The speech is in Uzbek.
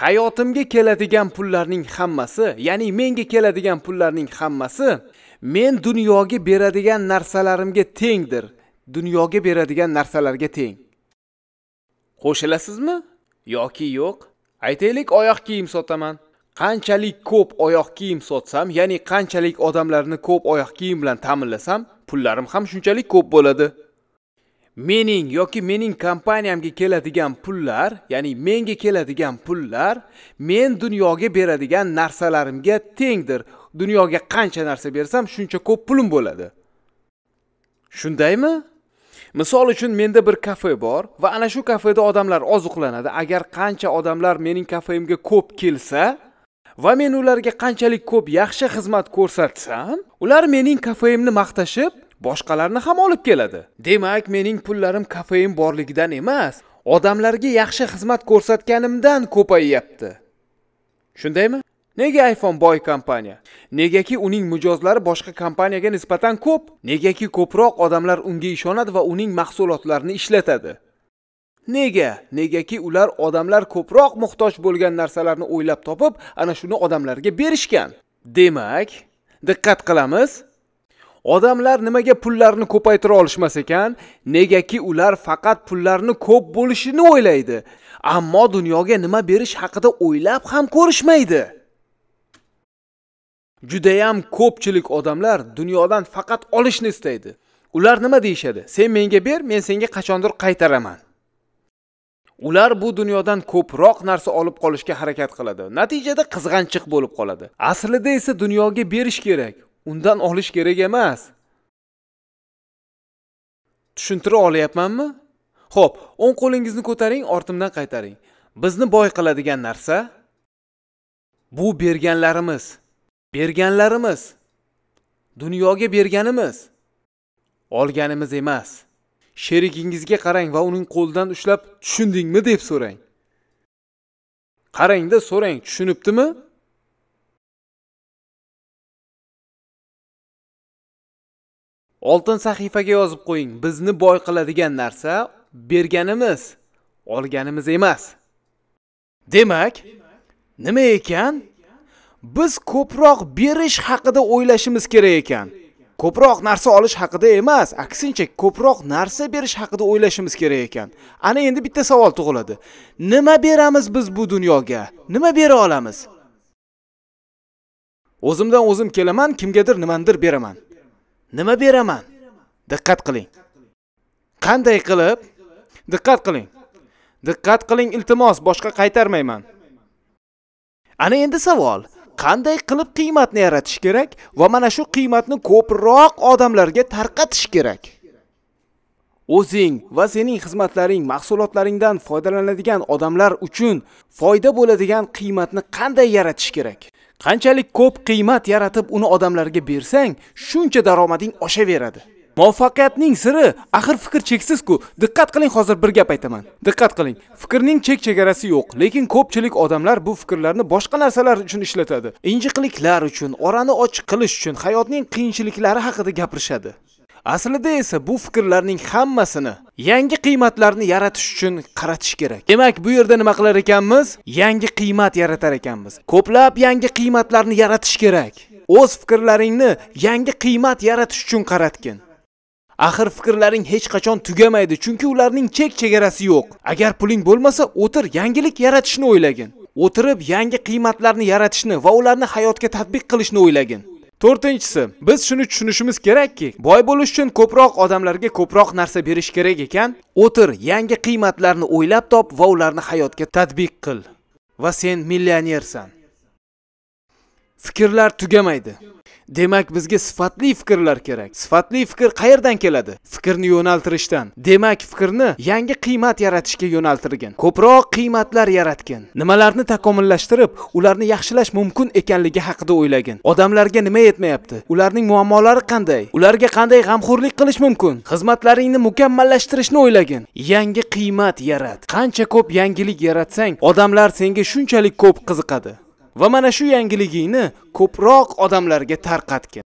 hayotimga keladigan pullarning hammasi ya'ni menga keladigan pullarning hammasi men dunyoga beradigan narsalarimga tengdir dunyoga beradigan narsalarga teng qo'shilasizmi yoki yo'q aytaylik oyoq kiyim sotaman qanchalik ko'p oyoq kiyim sotsam ya'ni qanchalik odamlarni ko'p oyoq kiyim bilan ta'minlasam pullarim ham shunchalik ko'p bo'ladi mening yoki mening kompaniyamga keladigan pullar ya'ni menga keladigan pullar men dunyoga beradigan narsalarimga tengdir dunyoga qancha narsa bersam shuncha ko'p pulim bo'ladi shundaymi misol uchun menda bir kafe bor va ana shu kafeda odamlar oziqlanadi agar qancha odamlar mening kafemga ko'p kelsa va men ularga qanchalik ko'p yaxshi xizmat ko'rsatsam ular mening kafemni maqtashib boshqalarni ham olib keladi demak mening pullarim kafein borligidan emas odamlarga yaxshi xizmat ko'rsatganimdan ko'payyapti shundaymi nega iphone boy kompaniya negaki uning mijozlari boshqa kompaniyaga nisbatan ko'p negaki ko'proq odamlar unga ishonadi va uning mahsulotlarini ishlatadi nega negaki ular odamlar ko'proq muhtoj bo'lgan narsalarni o'ylab topib ana shuni odamlarga berishgan demak diqqat qilamiz Odamlar nimaga pullarni ko'paytira olishmas ekan? Negaki ular faqat pullarni ko'p bo'lishini o'ylaydi, ammo dunyoga nima berish haqida o'ylab ham ko'rishmaydi. Judayam ko'pchilik odamlar dunyodan faqat olishni istaydi. Ular nima deyshadi? Sen menga ber, men senga qachondir qaytaraman. ular bu dunyodan ko'proq narsa olib qolishga harakat qiladi natijada qizg'anchiq bo'lib qoladi aslida esa dunyoga berish kerak undan olish kerak emas tushuntira olyapmanmi ho'p o'ng qo'lingizni ko'taring ortimdan qaytaring bizni boy qiladigan narsa bu berganlarimiz berganlarimiz dunyoga berganimiz olganimiz emas sherigingizga qarang va uning qo'lidan ushlab tushundingmi deb so'rang qarangda so'rang tushunibdimi oltin sahifaga yozib qo'ying bizni boy qiladigan narsa berganimiz olganimiz emas demak nima ekan biz ko'proq berish haqida o'ylashimiz kerak ekan ko'proq narsa olish haqida emas aksincha ko'proq narsa berish haqida o'ylashimiz kerak ekan ana endi bitta savol tug'iladi nima beramiz biz bu dunyoga nima bera olamiz o'zimdan o'zim kelaman kimgadir nimanidir beraman nima beraman diqqat qiling qanday qilib diqqat qiling diqqat qiling iltimos boshqa qaytarmayman ana endi savol qanday qilib qiymatni yaratish kerak va mana shu qiymatni ko'proq odamlarga tarqatish kerak o'zing va sening xizmatlaring mahsulotlaringdan foydalanadigan odamlar uchun foyda bo'ladigan qiymatni qanday yaratish kerak Qanchalik ko'p qiymat yaratib uni odamlarga bersang, shuncha daromading oshaveradi. Muvaffaqiyatning siri axir fikr cheksiz-ku. Diqqat qiling, hozir bir gap aytaman. Diqqat qiling. Fikrning chek-chegarasi yo'q, lekin ko'pchilik odamlar bu fikrlarni boshqa narsalar uchun ishlatadi. Injiqliklar uchun, orani ochiq qilish uchun, hayotning qiyinchiliklari haqida gapirishadi. Aslida esa bu fikrlarning hammasini yangi qiymatlarni yaratish uchun qaratish kerak. Demak, bu yerda nima qilar ekanmiz? Yangi qiymat yaratar ekanmiz. Ko'plab yangi qiymatlarni yaratish kerak. O'z fikrlaringni yangi qiymat yaratish uchun qaratgin. Axir fikrlaring hech qachon tugamaydi, chunki ularning chek chegarasi yo'q. Agar puling bo'lmasa, o'tir, yangilik yaratishni o'ylagin. O'tirib yangi qiymatlarni yaratishni va ularni hayotga tatbiq qilishni o'ylagin. to'rtinchisi biz shuni tushunishimiz kerakki boy bo'lish uchun ko'proq odamlarga ko'proq narsa berish kerak ekan o'tir yangi qiymatlarni o'ylab top va ularni hayotga tatbiq qil va sen millionersan fikrlar tugamaydi demak bizga sifatli fikrlar kerak sifatli fikr qayerdan keladi fikrni yo'naltirishdan demak fikrni yangi qiymat yaratishga yo'naltirgin. ko'proq qiymatlar yaratgin. nimalarni takomillashtirib ularni yaxshilash mumkin ekanligi haqida o'ylagin odamlarga nima yetmayapti ularning muammolari qanday ularga qanday g'amxo'rlik qilish mumkin xizmatlaringni mukammallashtirishni o'ylagin yangi qiymat yarat qancha ko'p yangilik yaratsang odamlar senga shunchalik ko'p qiziqadi va mana shu yangiligingni ko'proq odamlarga tarqatgin